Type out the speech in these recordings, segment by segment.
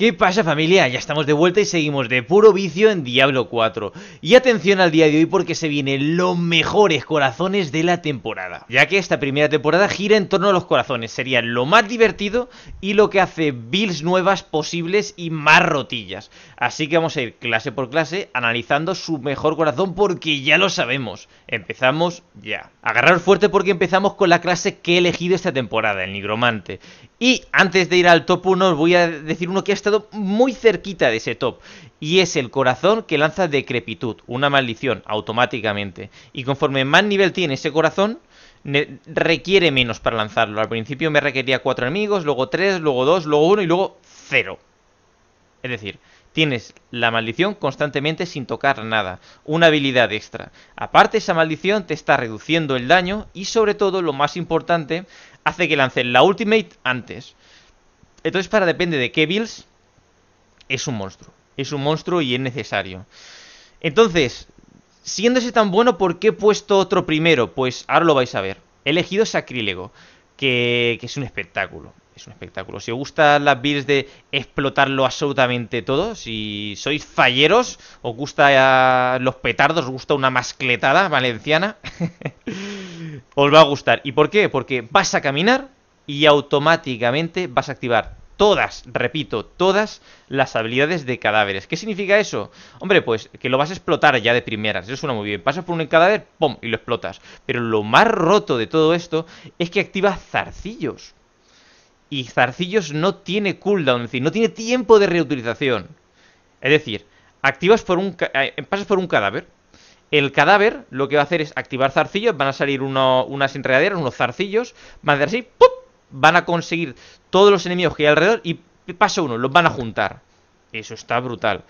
¿Qué pasa familia? Ya estamos de vuelta y seguimos de puro vicio en Diablo 4. Y atención al día de hoy porque se vienen los mejores corazones de la temporada. Ya que esta primera temporada gira en torno a los corazones. Sería lo más divertido y lo que hace builds nuevas posibles y más rotillas. Así que vamos a ir clase por clase analizando su mejor corazón porque ya lo sabemos. Empezamos ya. Agarraros fuerte porque empezamos con la clase que he elegido esta temporada, el nigromante. Y antes de ir al top 1 os voy a decir uno que ha estado muy cerquita de ese top. Y es el corazón que lanza decrepitud, una maldición, automáticamente. Y conforme más nivel tiene ese corazón, requiere menos para lanzarlo. Al principio me requería 4 enemigos, luego 3, luego 2, luego 1 y luego 0. Es decir, Tienes la maldición constantemente sin tocar nada, una habilidad extra. Aparte, esa maldición te está reduciendo el daño y sobre todo, lo más importante, hace que lances la ultimate antes. Entonces, para depende de qué builds, es un monstruo. Es un monstruo y es necesario. Entonces, Siéndose tan bueno, ¿por qué he puesto otro primero? Pues ahora lo vais a ver. He elegido Sacrílego, que es un espectáculo es un espectáculo. Si os gustan las builds de explotarlo absolutamente todo, si sois falleros, os gusta eh, los petardos, os gusta una mascletada valenciana, os va a gustar. ¿Y por qué? Porque vas a caminar y automáticamente vas a activar todas, repito, todas las habilidades de cadáveres. ¿Qué significa eso? Hombre, pues que lo vas a explotar ya de primeras. Eso suena muy bien. Pasas por un cadáver, ¡pum! y lo explotas. Pero lo más roto de todo esto es que activa zarcillos y Zarcillos no tiene cooldown, es decir, no tiene tiempo de reutilización. Es decir, activas por un eh, pasas por un cadáver. El cadáver lo que va a hacer es activar zarcillos, van a salir unas enredaderas, unos zarcillos, van a hacer así, ¡pum! van a conseguir todos los enemigos que hay alrededor y paso uno, los van a juntar. Eso está brutal.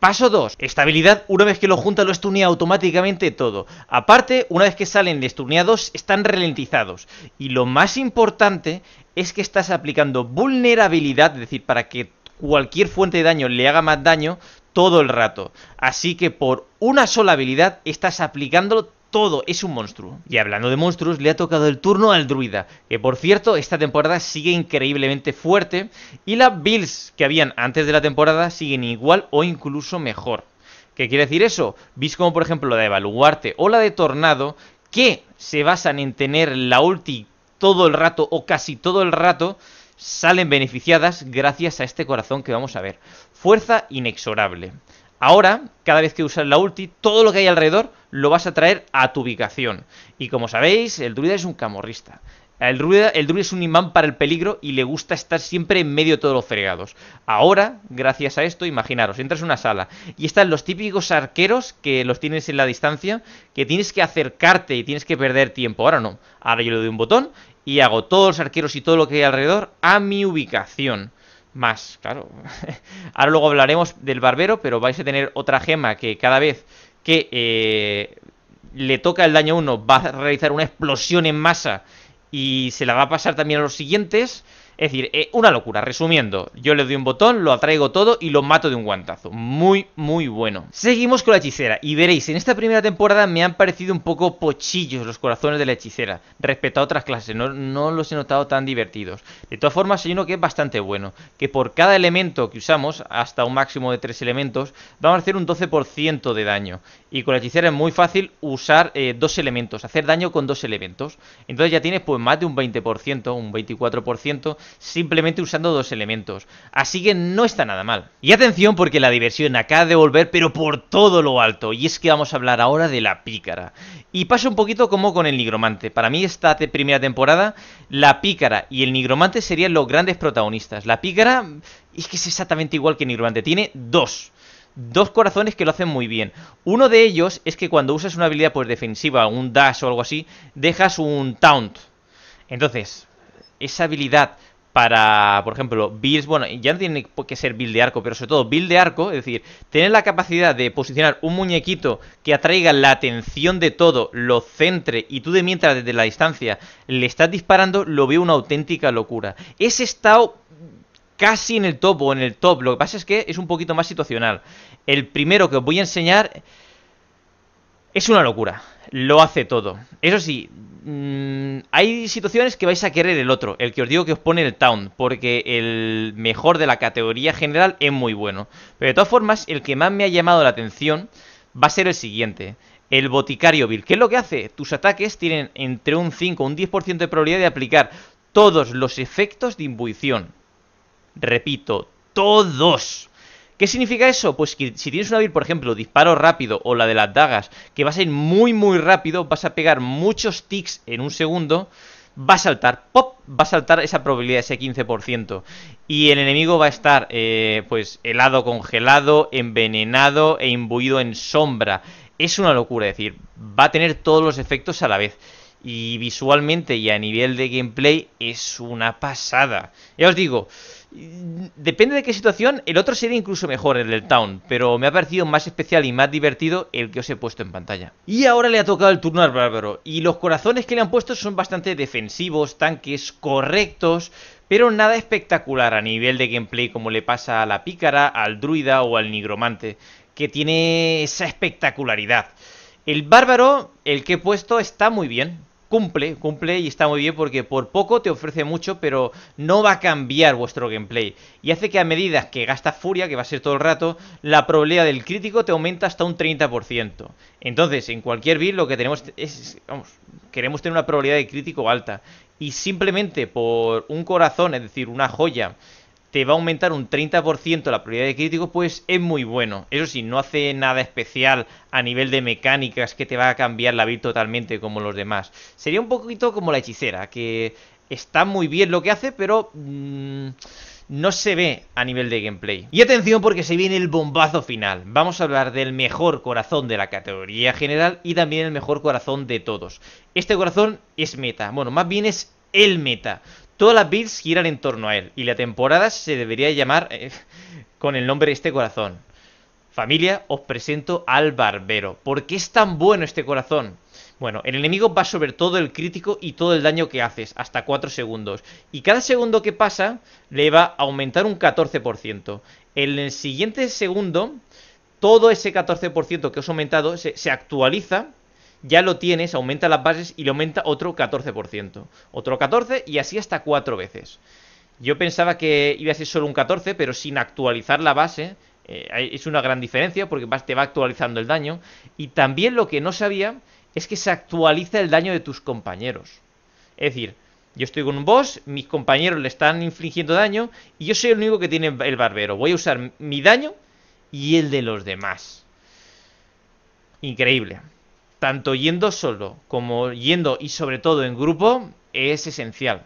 Paso 2, estabilidad, una vez que lo junta lo estunea automáticamente todo. Aparte, una vez que salen estuneados, están ralentizados. Y lo más importante es que estás aplicando vulnerabilidad, es decir, para que cualquier fuente de daño le haga más daño todo el rato. Así que por una sola habilidad estás aplicándolo todo es un monstruo. Y hablando de monstruos, le ha tocado el turno al druida, que por cierto, esta temporada sigue increíblemente fuerte, y las builds que habían antes de la temporada siguen igual o incluso mejor. ¿Qué quiere decir eso? Bis como por ejemplo la de Baluarte o la de Tornado, que se basan en tener la ulti todo el rato o casi todo el rato salen beneficiadas gracias a este corazón que vamos a ver. Fuerza inexorable. Ahora, cada vez que usas la ulti, todo lo que hay alrededor lo vas a traer a tu ubicación. Y como sabéis, el druida es un camorrista. El druida, el es un imán para el peligro y le gusta estar siempre en medio de todos los fregados. Ahora, gracias a esto, imaginaros, entras en una sala y están los típicos arqueros que los tienes en la distancia, que tienes que acercarte y tienes que perder tiempo. Ahora no, ahora yo le doy un botón y hago todos los arqueros y todo lo que hay alrededor a mi ubicación más, claro. Ahora luego hablaremos del barbero, pero vais a tener otra gema que cada vez que eh, le toca el daño a uno va a realizar una explosión en masa y se la va a pasar también a los siguientes es decir, eh, una locura. Resumiendo, yo le doy un botón, lo atraigo todo y lo mato de un guantazo. Muy, muy bueno. Seguimos con la hechicera y veréis, en esta primera temporada me han parecido un poco pochillos los corazones de la hechicera respecto a otras clases. No, los he notado tan divertidos. De todas formas, hay uno que es bastante bueno, que por cada elemento que usamos, hasta un máximo de 3 elementos, vamos a hacer un 12% de daño. Y con la hechicera es muy fácil usar eh, dos elementos, hacer daño con dos elementos. Entonces ya tienes pues más de un 20%, un 24% simplemente usando dos elementos. Así que no está nada mal. Y atención porque la diversión acaba de volver pero por todo lo alto. Y es que vamos a hablar ahora de la pícara. Y pasa un poquito como con el nigromante. Para mí esta primera temporada, la pícara y el nigromante serían los grandes protagonistas. La pícara es que es exactamente igual que el nigromante. Tiene dos dos corazones que lo hacen muy bien. Uno de ellos es que cuando usas una habilidad pues, defensiva, un dash o algo así, dejas un taunt. Entonces, esa habilidad para, por ejemplo, builds, bueno, ya no tiene que ser build de arco, pero sobre todo build de arco, es decir, tener la capacidad de posicionar un muñequito que atraiga la atención de todo, lo centre y tú de mientras desde la distancia le estás disparando, lo veo una auténtica locura. Ese estado casi en el top o en el top, lo que pasa es que es un poquito más situacional. El primero que os voy a enseñar es una locura. Lo hace todo. Eso sí, mm, hay situaciones que vais a querer el otro, el que os digo que os pone el Town, porque el mejor de la categoría general es muy bueno. Pero de todas formas, el que más me ha llamado la atención va a ser el siguiente. El boticario Bill. ¿Qué es lo que hace? Tus ataques tienen entre un 5 y un 10% de probabilidad de aplicar todos los efectos de imbuición. Repito, todos. ¿Qué significa eso? Pues que si tienes una build, por ejemplo, disparo rápido o la de las dagas, que vas a ir muy muy rápido, vas a pegar muchos ticks en un segundo, va a saltar, pop, va a saltar esa probabilidad, ese 15%. Y el enemigo va a estar, eh, pues, helado, congelado, envenenado e imbuido en sombra. Es una locura, es decir, va a tener todos los efectos a la vez. Y visualmente y a nivel de gameplay es una pasada. Ya os digo, Depende de qué situación, el otro sería incluso mejor, el del Town, pero me ha parecido más especial y más divertido el que os he puesto en pantalla. Y ahora le ha tocado el turno al bárbaro, y los corazones que le han puesto son bastante defensivos, tanques, correctos, pero nada espectacular a nivel de gameplay como le pasa a la pícara, al druida o al nigromante, que tiene esa espectacularidad. El bárbaro, el que he puesto, está muy bien, cumple, cumple y está muy bien porque por poco te ofrece mucho, pero no va a cambiar vuestro gameplay. Y hace que a medida que gastas furia, que va a ser todo el rato, la probabilidad del crítico te aumenta hasta un 30%. Entonces, en cualquier build lo que tenemos es, vamos, queremos tener una probabilidad de crítico alta. Y simplemente por un corazón, es decir, una joya te va a aumentar un 30% la probabilidad de crítico, pues es muy bueno. Eso sí, no hace nada especial a nivel de mecánicas que te va a cambiar la vida totalmente como los demás. Sería un poquito como la hechicera, que está muy bien lo que hace, pero... Mm, no se ve a nivel de gameplay. Y atención porque se viene el bombazo final. Vamos a hablar del mejor corazón de la categoría general y también el mejor corazón de todos. Este corazón es meta, bueno, más bien es el meta. Todas las builds giran en torno a él y la temporada se debería llamar eh, con el nombre de Este Corazón. Familia, os presento al Barbero. ¿Por qué es tan bueno este corazón? Bueno, el enemigo va sobre todo el crítico y todo el daño que haces, hasta 4 segundos. Y cada segundo que pasa le va a aumentar un 14%. En el siguiente segundo, todo ese 14% que os he aumentado se actualiza ya lo tienes, aumenta las bases y le aumenta otro 14%. Otro 14% y así hasta 4 veces. Yo pensaba que iba a ser solo un 14, pero sin actualizar la base eh, es una gran diferencia porque te va actualizando el daño. Y también lo que no sabía es que se actualiza el daño de tus compañeros. Es decir, yo estoy con un boss, mis compañeros le están infligiendo daño y yo soy el único que tiene el barbero. Voy a usar mi daño y el de los demás. Increíble tanto yendo solo como yendo y sobre todo en grupo, es esencial.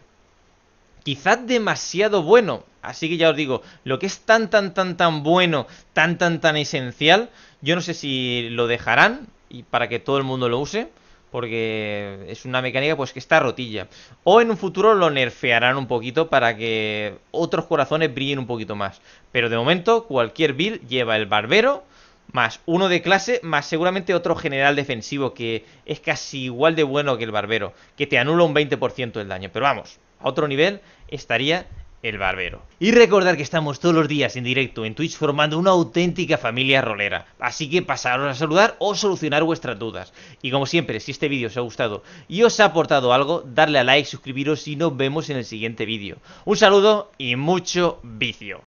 Quizás demasiado bueno, así que ya os digo, lo que es tan tan tan tan bueno, tan tan tan esencial, yo no sé si lo dejarán y para que todo el mundo lo use, porque es una mecánica pues que está rotilla. O en un futuro lo nerfearán un poquito para que otros corazones brillen un poquito más. Pero de momento cualquier build lleva el barbero, más uno de clase, más seguramente otro general defensivo que es casi igual de bueno que el barbero, que te anula un 20% del daño. Pero vamos, a otro nivel estaría el Barbero. Y recordar que estamos todos los días en directo en Twitch formando una auténtica familia rolera, así que pasaros a saludar o solucionar vuestras dudas. Y como siempre, si este vídeo os ha gustado y os ha aportado algo, darle a like, suscribiros y nos vemos en el siguiente vídeo. Un saludo y mucho vicio.